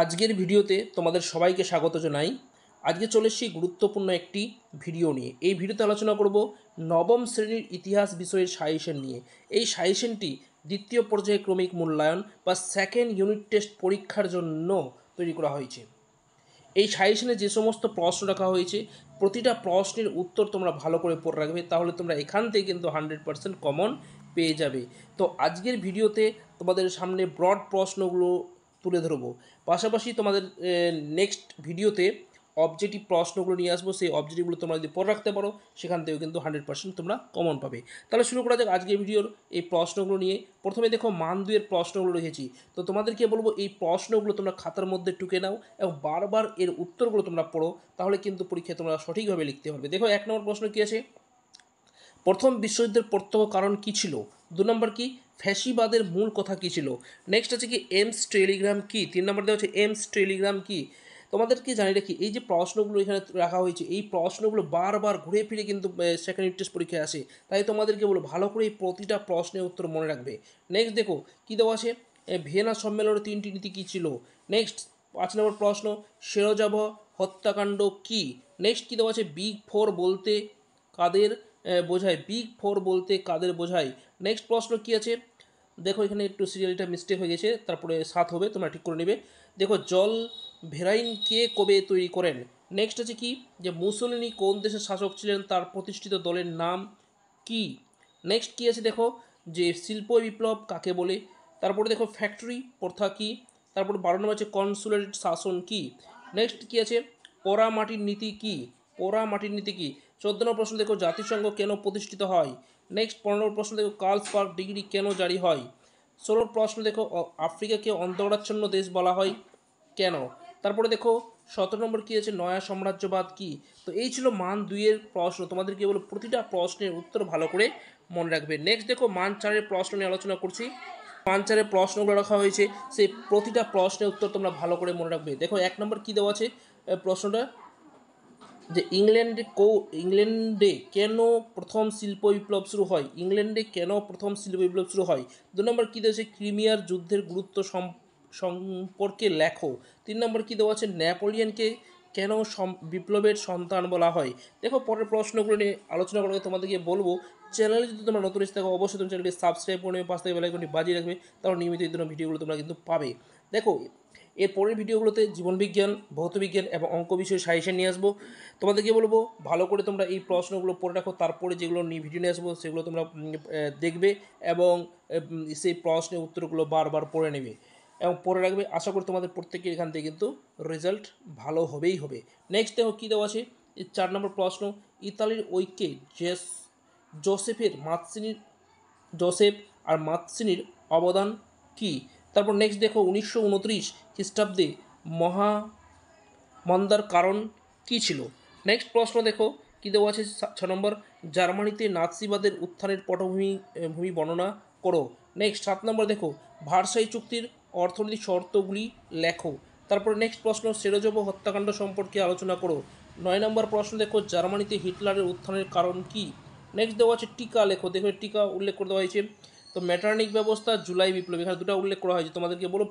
আজকের ভিডিওতে তোমাদের সবাইকে স্বাগত জানাই আজকে চলে এসেছি গুরুত্বপূর্ণ একটি ভিডিও নিয়ে এই ভিডিওতে আলোচনা করব নবম শ্রেণীর ইতিহাস বিষয়ের সাজেশন নিয়ে এই সাজেশনটি দ্বিতীয় পর্যায়ে ক্রমিক মূল্যায়ন বা সেকেন্ড ইউনিট টেস্ট পরীক্ষার জন্য তৈরি করা হয়েছে এই সাজেশনে যে সমস্ত প্রশ্ন রাখা হয়েছে প্রতিটা প্রশ্নের উত্তর তোমরা ভালো করে পড়ে রাখবে তাহলে তোমরা এখান থেকে কিন্তু হান্ড্রেড পার্সেন্ট কমন পেয়ে যাবে তো আজকের ভিডিওতে তোমাদের সামনে ব্রড প্রশ্নগুলো তুলে ধরবো পাশাপাশি তোমাদের নেক্সট ভিডিওতে অবজেক্টিভ প্রশ্নগুলো নিয়ে আসবো সেই অবজেক্টিভগুলো তোমরা যদি পড়ে রাখতে পারো সেখান থেকেও কিন্তু হান্ড্রেড পার্সেন্ট তোমরা কমন পাবে তাহলে শুরু করা যাক আজকের ভিডিওর এই প্রশ্নগুলো নিয়ে প্রথমে দেখো মান দুয়ের প্রশ্নগুলো রেখেছি তো তোমাদেরকে বলবো এই প্রশ্নগুলো তোমরা খাতার মধ্যে টুকে নাও এবং বারবার এর উত্তরগুলো তোমরা পড়ো তাহলে কিন্তু পরীক্ষায় তোমরা সঠিকভাবে লিখতে পারবে দেখো এক নম্বর প্রশ্ন কী আছে প্রথম বিশ্বযুদ্ধের প্রত্যক্ষ কারণ কী ছিল দু নম্বর কি ফ্যাসিবাদের মূল কথা কী ছিল নেক্সট আছে কি এমস টেলিগ্রাম কি তিন নম্বর দেওয়া হচ্ছে এমস টেলিগ্রাম কি তোমাদেরকে জানি রাখি এই যে প্রশ্নগুলো এখানে রাখা হয়েছে এই প্রশ্নগুলো বারবার ঘুরে ফিরে কিন্তু সেকেন্ড টেস্ট পরীক্ষায় আসে তাই তোমাদেরকে বলো ভালো করে এই প্রতিটা প্রশ্নের উত্তর মনে রাখবে নেক্সট দেখো কী দেওয়া আছে ভিয়েনা সম্মেলনের তিনটি নীতি কী ছিল নেক্সট পাঁচ নম্বর প্রশ্ন শেরোজাবহ হত্যাকাণ্ড কি নেক্সট কী দেওয়া আছে বিগ ফোর বলতে কাদের বোঝায় বিগ ফোর বলতে কাদের বোঝায় নেক্সট প্রশ্ন কী আছে দেখো এখানে একটু সিরিয়ালটা মিস্টেক হয়ে গেছে তারপরে সাত হবে তোমরা ঠিক করে নেবে দেখো জল ভেরাইন কে কবে তৈরি করেন নেক্সট আছে কি যে মুসলিনি কোন দেশের শাসক ছিলেন তার প্রতিষ্ঠিত দলের নাম কি নেক্সট কি আছে দেখো যে শিল্প বিপ্লব কাকে বলে তারপরে দেখো ফ্যাক্টরি প্রথা কি তারপর বারো নম্বর আছে কনসুলেট শাসন কি নেক্সট কি আছে পোড়া মাটির নীতি কি পোড়া মাটির নীতি কী চোদ্দ নম্বর প্রশ্ন দেখো জাতিসংঘ কেন প্রতিষ্ঠিত হয় নেক্সট পনেরো প্রশ্ন দেখো কার্লস পার্ক ডিগ্রি কেন জারি হয় ষোলোর প্রশ্ন দেখো আফ্রিকাকে অন্তরাচ্ছন্ন দেশ বলা হয় কেন তারপরে দেখো সতেরো নম্বর কী আছে নয়া সাম্রাজ্যবাদ কি তো এই ছিল মান দুইয়ের প্রশ্ন তোমাদের কী বলো প্রতিটা প্রশ্নের উত্তর ভালো করে মনে রাখবে নেক্সট দেখো মান চারের প্রশ্ন নিয়ে আলোচনা করছি মান চারের প্রশ্নগুলো রাখা হয়েছে সেই প্রতিটা প্রশ্নের উত্তর তোমরা ভালো করে মনে রাখবে দেখো এক নম্বর কী দেওয়া আছে প্রশ্নটা যে ইংল্যান্ডে কো ইংল্যান্ডে কেন প্রথম শিল্প বিপ্লব শুরু হয় ইংল্যান্ডে কেন প্রথম শিল্প বিপ্লব শুরু হয় দু নম্বর কী দেওয়া আছে ক্রিমিয়ার যুদ্ধের গুরুত্ব সম্পর্কে লেখো তিন নম্বর কী দেওয়া আছে ন্যাপোলিয়ানকে কেন বিপ্লবের সন্তান বলা হয় দেখো পরের প্রশ্নগুলো নিয়ে আলোচনা করে তোমাদেরকে বলবো চ্যানেলে যদি তোমরা নতুন এসে থাকো অবশ্যই তুমি চ্যানেলটি সাবস্ক্রাইব করে নেবে পাশ থেকে বেলাইকনটি বাজিয়ে রাখবে তাহলে নিয়মিত এই ধরনের ভিডিওগুলো তোমরা কিন্তু পাবে দেখো এর পরের ভিডিওগুলোতে জীবনবিজ্ঞান ভৌতবিজ্ঞান এবং অঙ্ক বিষয়ে সাজেশন নিয়ে আসবো তোমাদেরকে বলবো ভালো করে তোমরা এই প্রশ্নগুলো পড়ে রাখো তারপরে যেগুলো নিয়ে ভিডিও নিয়ে আসবো সেগুলো তোমরা দেখবে এবং সেই প্রশ্নের উত্তরগুলো বারবার পড়ে নেবে এবং পড়ে রাখবে আশা করি তোমাদের প্রত্যেকে এখান থেকে কিন্তু রেজাল্ট ভালো হবেই হবে নেক্সট দেখো কী দেওয়া আছে চার নম্বর প্রশ্ন ইতালির ঐক্যে জেস জোসেফের মাতসিনীর জোসেফ আর মাতসিনীর অবদান কী তারপর নেক্সট দেখো উনিশশো উনত্রিশ খ্রিস্টাব্দে মহা মন্দার কারণ কী ছিল নেক্সট প্রশ্ন দেখো কী দেওয়া আছে ছ নম্বর জার্মানিতে নাৎসিবাদের উত্থানের পটভূমি ভূমি বর্ণনা করো নেক্সট সাত নম্বর দেখো ভারসাই চুক্তির অর্থনৈতিক শর্তগুলি লেখো তারপরে নেক্সট প্রশ্ন সেরোজব হত্যাকাণ্ড সম্পর্কে আলোচনা করো নয় নম্বর প্রশ্ন দেখো জার্মানিতে হিটলারের উত্থানের কারণ কী নেক্সট দেওয়া আছে টিকা লেখো দেখো টিকা উল্লেখ করে দেওয়া হয়েছে তো ম্যাটার্নিক ব্যবস্থা জুলাই বিপ্লব এখানে দুটো উল্লেখ করা হয়েছে তোমাদেরকে বলো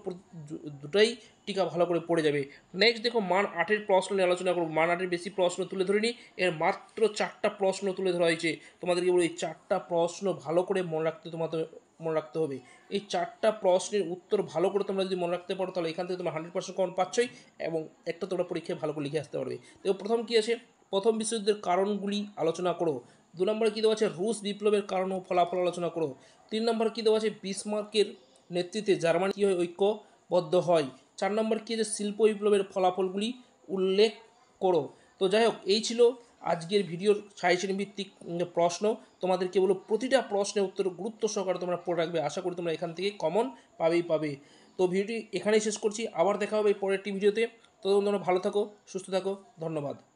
দুটাই টিকা ভালো করে পড়ে যাবে নেক্সট দেখো মান আটের প্রশ্ন নিয়ে আলোচনা করবো মান আটের বেশি প্রশ্ন তুলে ধরিনি এর মাত্র চারটা প্রশ্ন তুলে ধরা হয়েছে তোমাদেরকে বলো এই চারটা প্রশ্ন ভালো করে মনে রাখতে তোমাদের মনে রাখতে হবে এই চারটা প্রশ্নের উত্তর ভালো করে তোমরা যদি মনে রাখতে পারো তাহলে এখান থেকে তোমরা হান্ড্রেড পার্সেন্ট কমন পাচ্ছই এবং একটা তোমরা পরীক্ষায় ভালো করে লিখে আসতে পারবে তো প্রথম কী আছে প্রথম বিশ্বযুদ্ধের কারণগুলি আলোচনা করো দু নম্বরে কী দেওয়া আছে রুশ বিপ্লবের কারণ ও ফলাফল আলোচনা করো তিন নম্বর কী দেওয়া আছে বিসমার্কের নেতৃত্বে জার্মানি কী হয় ঐক্যবদ্ধ হয় চার নম্বর কী আছে শিল্প বিপ্লবের ফলাফলগুলি উল্লেখ করো তো যাই হোক এই ছিল আজকের ভিডিওর সাজেশন ভিত্তিক প্রশ্ন তোমাদের কেবল প্রতিটা প্রশ্নের উত্তর গুরুত্ব সহকারে তোমরা পড়ে রাখবে আশা করি তোমরা এখান থেকে কমন পাবেই পাবে তো ভিডিওটি এখানেই শেষ করছি আবার দেখা হবে পরের একটি ভিডিওতে তো তোমরা ভালো থাকো সুস্থ থাকো ধন্যবাদ